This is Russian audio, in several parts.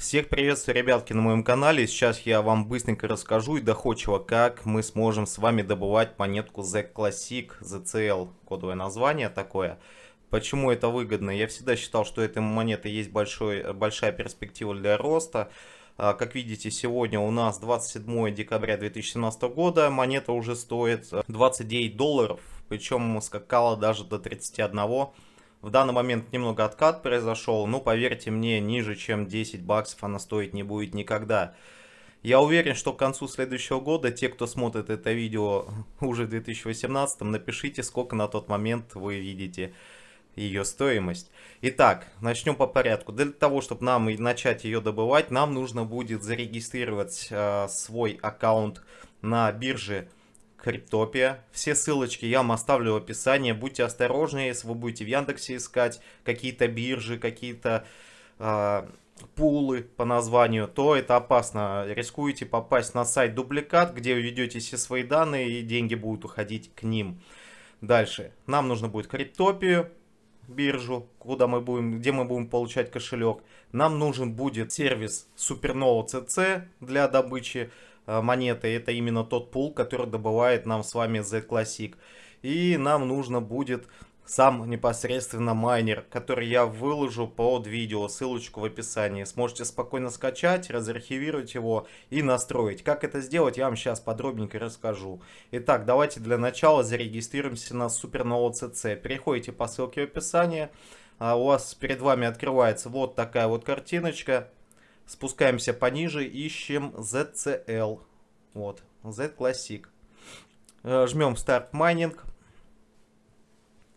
Всех приветствую, ребятки, на моем канале. Сейчас я вам быстренько расскажу и доходчиво, как мы сможем с вами добывать монетку Z Classic, ZCL, кодовое название такое. Почему это выгодно? Я всегда считал, что этой монеты есть большой, большая перспектива для роста. А, как видите, сегодня у нас 27 декабря 2017 года, монета уже стоит 29 э, долларов, причем скакала даже до 31 в данный момент немного откат произошел, но поверьте мне, ниже чем 10 баксов она стоить не будет никогда. Я уверен, что к концу следующего года те, кто смотрит это видео уже в 2018, напишите, сколько на тот момент вы видите ее стоимость. Итак, начнем по порядку. Для того, чтобы нам и начать ее добывать, нам нужно будет зарегистрировать э, свой аккаунт на бирже Криптопия. Все ссылочки я вам оставлю в описании. Будьте осторожнее, если вы будете в Яндексе искать какие-то биржи, какие-то э, пулы по названию, то это опасно. Рискуете попасть на сайт дубликат, где введете все свои данные и деньги будут уходить к ним. Дальше. Нам нужно будет криптопию, биржу, куда мы будем, где мы будем получать кошелек. Нам нужен будет сервис Supernova CC для добычи Э, монеты, это именно тот пул, который добывает нам с вами Z Classic. И нам нужно будет сам непосредственно майнер, который я выложу под видео, ссылочку в описании. Сможете спокойно скачать, разархивировать его и настроить. Как это сделать, я вам сейчас подробненько расскажу. Итак, давайте для начала зарегистрируемся на Supernova CC. Переходите по ссылке в описании. А у вас перед вами открывается вот такая вот картиночка. Спускаемся пониже, ищем ZCL. Вот, Z Classic. Э, жмем Start Mining.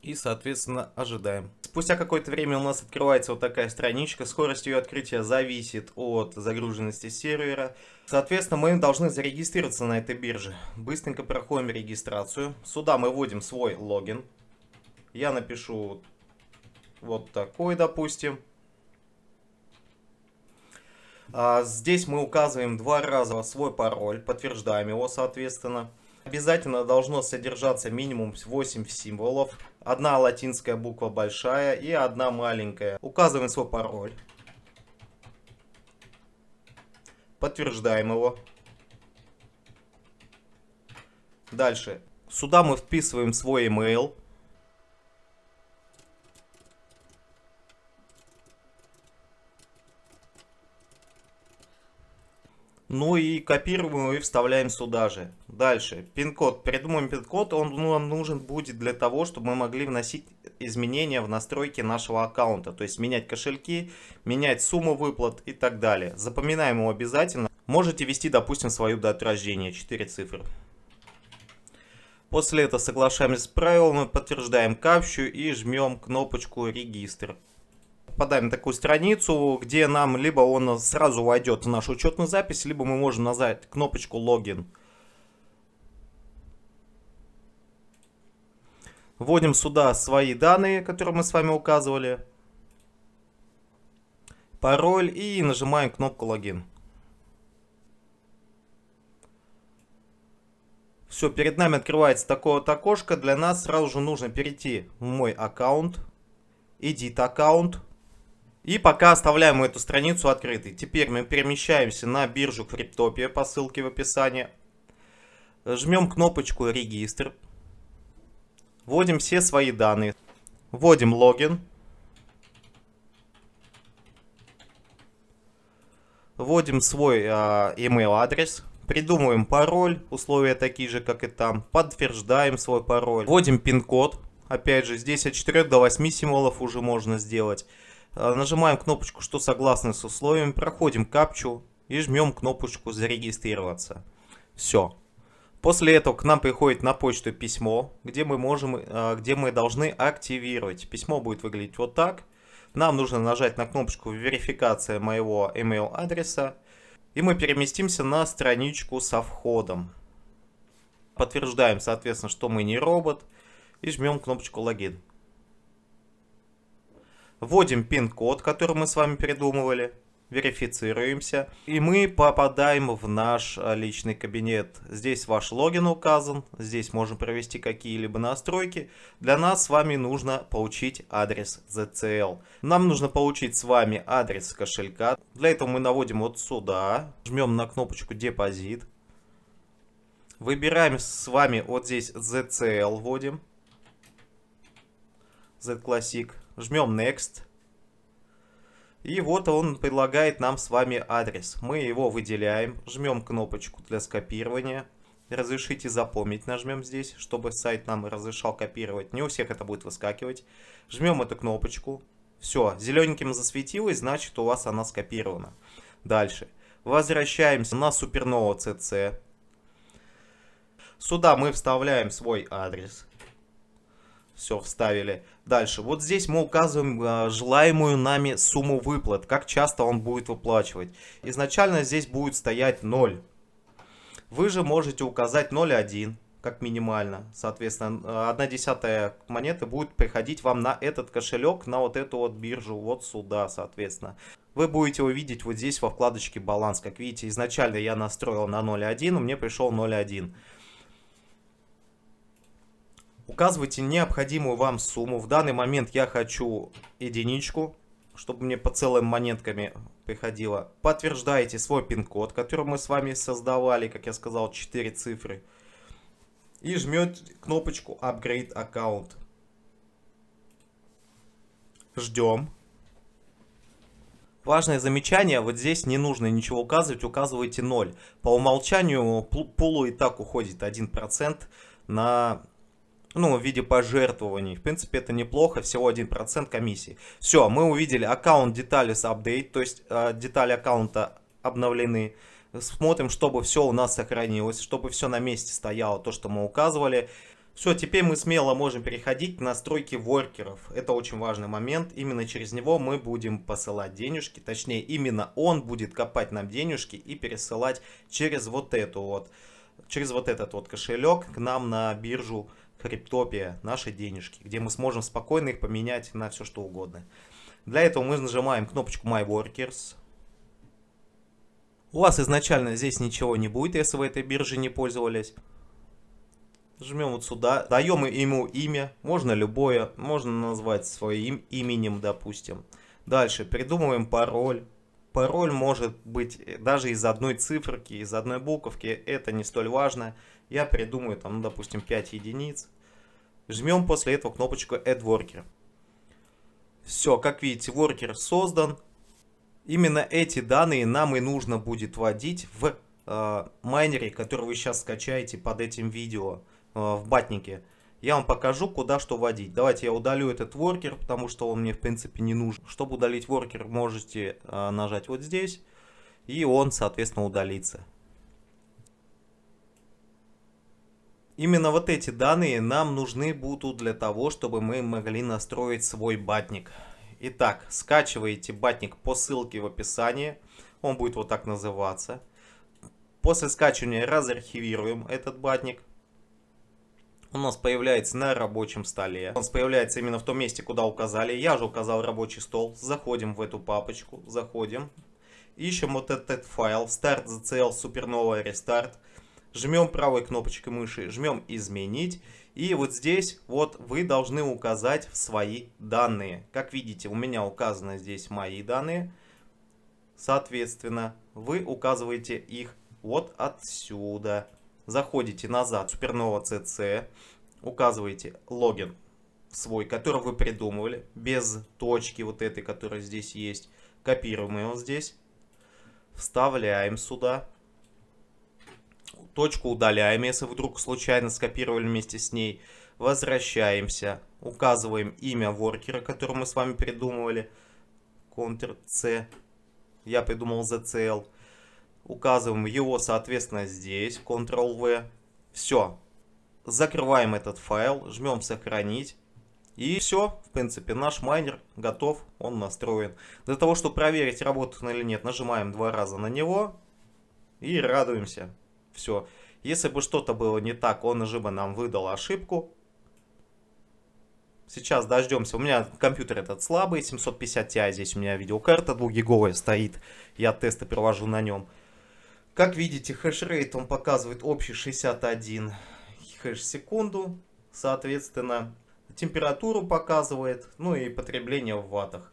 И, соответственно, ожидаем. Спустя какое-то время у нас открывается вот такая страничка. Скорость ее открытия зависит от загруженности сервера. Соответственно, мы должны зарегистрироваться на этой бирже. Быстренько проходим регистрацию. Сюда мы вводим свой логин. Я напишу вот такой, допустим. А, здесь мы указываем два раза свой пароль, подтверждаем его соответственно. Обязательно должно содержаться минимум 8 символов. Одна латинская буква большая и одна маленькая. Указываем свой пароль. Подтверждаем его. Дальше. Сюда мы вписываем свой email. Ну и копируем его и вставляем сюда же. Дальше. Пин-код. Придумаем пин-код. Он нам ну, нужен будет для того, чтобы мы могли вносить изменения в настройки нашего аккаунта. То есть менять кошельки, менять сумму выплат и так далее. Запоминаем его обязательно. Можете ввести, допустим, свою дату рождения. 4 цифры. После этого соглашаемся с правилами, подтверждаем капчу и жмем кнопочку «Регистр» попадаем на такую страницу, где нам либо он сразу войдет в нашу учетную запись, либо мы можем назвать кнопочку «Логин». Вводим сюда свои данные, которые мы с вами указывали, пароль и нажимаем кнопку «Логин». Все, перед нами открывается такое вот окошко. Для нас сразу же нужно перейти в мой аккаунт, edit аккаунт, и пока оставляем эту страницу открытой. Теперь мы перемещаемся на биржу Криптопия по ссылке в описании. Жмем кнопочку «Регистр». Вводим все свои данные. Вводим логин. Вводим свой э, email адрес. Придумываем пароль, условия такие же, как и там. Подтверждаем свой пароль. Вводим пин-код. Опять же, здесь от 4 до 8 символов уже можно сделать. Э, нажимаем кнопочку «Что согласны с условиями», проходим капчу и жмем кнопочку «Зарегистрироваться». Все. После этого к нам приходит на почту письмо, где мы, можем, э, где мы должны активировать. Письмо будет выглядеть вот так. Нам нужно нажать на кнопочку «Верификация моего email адреса» и мы переместимся на страничку со входом. Подтверждаем, соответственно, что мы не робот и жмем кнопочку «Логин» вводим пин-код, который мы с вами придумывали, верифицируемся, и мы попадаем в наш а, личный кабинет. Здесь ваш логин указан, здесь можем провести какие-либо настройки. Для нас с вами нужно получить адрес ZCL. Нам нужно получить с вами адрес кошелька. Для этого мы наводим вот сюда, жмем на кнопочку «Депозит». Выбираем с вами вот здесь ZCL, вводим, Z Classic жмем Next. И вот он предлагает нам с вами адрес. Мы его выделяем, жмем кнопочку для скопирования. Разрешите запомнить, нажмем здесь, чтобы сайт нам разрешал копировать. Не у всех это будет выскакивать. Жмем эту кнопочку. Все, зелененьким засветилось, значит у вас она скопирована. Дальше. Возвращаемся на Supernova CC. Сюда мы вставляем свой адрес. Все, вставили. Дальше. Вот здесь мы указываем э, желаемую нами сумму выплат. Как часто он будет выплачивать. Изначально здесь будет стоять 0. Вы же можете указать 0,1 как минимально. Соответственно, 1 десятая монеты будет приходить вам на этот кошелек, на вот эту вот биржу, вот сюда, соответственно. Вы будете увидеть вот здесь во вкладочке баланс. Как видите, изначально я настроил на 0.1, но а мне пришел 0.1. Указывайте необходимую вам сумму. В данный момент я хочу единичку, чтобы мне по целым монетками приходило. Подтверждаете свой пин-код, который мы с вами создавали, как я сказал, 4 цифры. И жмете кнопочку Upgrade аккаунт. Ждем. Важное замечание, вот здесь не нужно ничего указывать, указывайте 0. По умолчанию пулу и так уходит 1% на ну, в виде пожертвований. В принципе, это неплохо, всего 1% комиссии. Все, мы увидели аккаунт детали с апдейт, то есть э, детали аккаунта обновлены. Смотрим, чтобы все у нас сохранилось, чтобы все на месте стояло, то, что мы указывали. Все, теперь мы смело можем переходить к настройке воркеров. Это очень важный момент. Именно через него мы будем посылать денежки. Точнее, именно он будет копать нам денежки и пересылать через вот эту вот, через вот этот вот кошелек к нам на биржу Криптопия, наши денежки, где мы сможем спокойно их поменять на все что угодно. Для этого мы нажимаем кнопочку My Workers. У вас изначально здесь ничего не будет, если вы этой биржей не пользовались. Жмем вот сюда, даем ему имя, можно любое, можно назвать своим именем, допустим. Дальше придумываем пароль. Пароль может быть э, даже из одной циферки, из одной буковки, это не столь важно. Я придумаю там, ну, допустим, 5 единиц. Жмем после этого кнопочку Add Worker. Все, как видите, worker создан. Именно эти данные нам и нужно будет вводить в э, майнере, который вы сейчас скачаете под этим видео э, в батнике. Я вам покажу, куда что вводить. Давайте я удалю этот воркер, потому что он мне в принципе не нужен. Чтобы удалить воркер, можете э, нажать вот здесь. И он, соответственно, удалится. Именно вот эти данные нам нужны будут для того, чтобы мы могли настроить свой батник. Итак, скачиваете батник по ссылке в описании. Он будет вот так называться. После скачивания разархивируем этот батник. Он у нас появляется на рабочем столе. Он появляется именно в том месте, куда указали. Я же указал рабочий стол. Заходим в эту папочку. Заходим. Ищем вот этот файл. Start.cl Supernova Restart жмем правой кнопочкой мыши, жмем «Изменить». И вот здесь вот вы должны указать свои данные. Как видите, у меня указаны здесь мои данные. Соответственно, вы указываете их вот отсюда. Заходите назад в Supernova CC, указываете логин свой, который вы придумывали, без точки вот этой, которая здесь есть. Копируем его здесь, вставляем сюда точку удаляем, если вдруг случайно скопировали вместе с ней, возвращаемся, указываем имя воркера, который мы с вами придумывали, Ctrl-C, я придумал ZCL, указываем его, соответственно, здесь, Ctrl-V, все, закрываем этот файл, жмем сохранить, и все, в принципе, наш майнер готов, он настроен. Для того, чтобы проверить, работает он или нет, нажимаем два раза на него и радуемся. Все. Если бы что-то было не так, он же бы нам выдал ошибку. Сейчас дождемся. У меня компьютер этот слабый, 750 Ti. Здесь у меня видеокарта 2 гиговая стоит. Я тесты провожу на нем. Как видите, хешрейт он показывает общий 61 хэш в секунду. Соответственно, температуру показывает, ну и потребление в ваттах.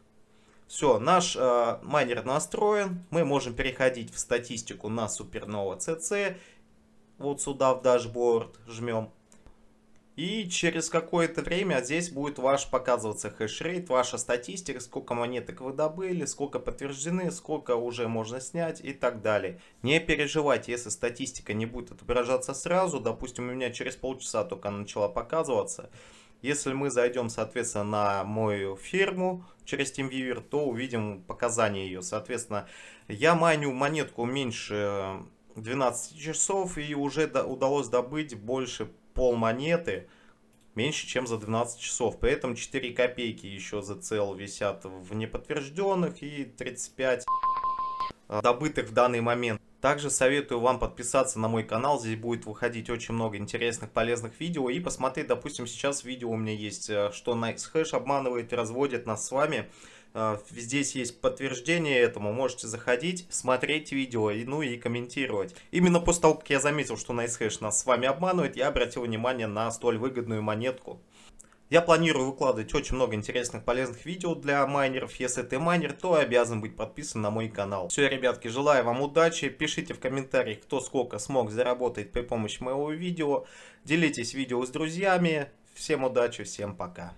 Все, наш э, майнер настроен. Мы можем переходить в статистику на Supernova CC. Вот сюда в дашборд жмем. И через какое-то время здесь будет ваш показываться хешрейт, ваша статистика, сколько монеток вы добыли, сколько подтверждены, сколько уже можно снять и так далее. Не переживайте, если статистика не будет отображаться сразу, допустим, у меня через полчаса только начала показываться, если мы зайдем, соответственно, на мою ферму через TeamViewer, то увидим показания ее. Соответственно, я маню монетку меньше 12 э, часов и уже удалось добыть больше пол монеты меньше, чем за 12 часов. При этом 4 копейки еще за цел висят в неподтвержденных и 35 э, добытых в данный момент. Также советую вам подписаться на мой канал, здесь будет выходить очень много интересных, полезных видео. И посмотреть, допустим, сейчас видео у меня есть, э, что NiceHash обманывает и разводит нас с вами. Э, здесь есть подтверждение этому, можете заходить, смотреть видео, и, ну и комментировать. Именно после того, как я заметил, что NiceHash нас с вами обманывает, я обратил внимание на столь выгодную монетку. Я планирую выкладывать очень много интересных полезных видео для майнеров. Если ты майнер, то обязан быть подписан на мой канал. Все, ребятки, желаю вам удачи. Пишите в комментариях, кто сколько смог заработать при помощи моего видео. Делитесь видео с друзьями. Всем удачи, всем пока.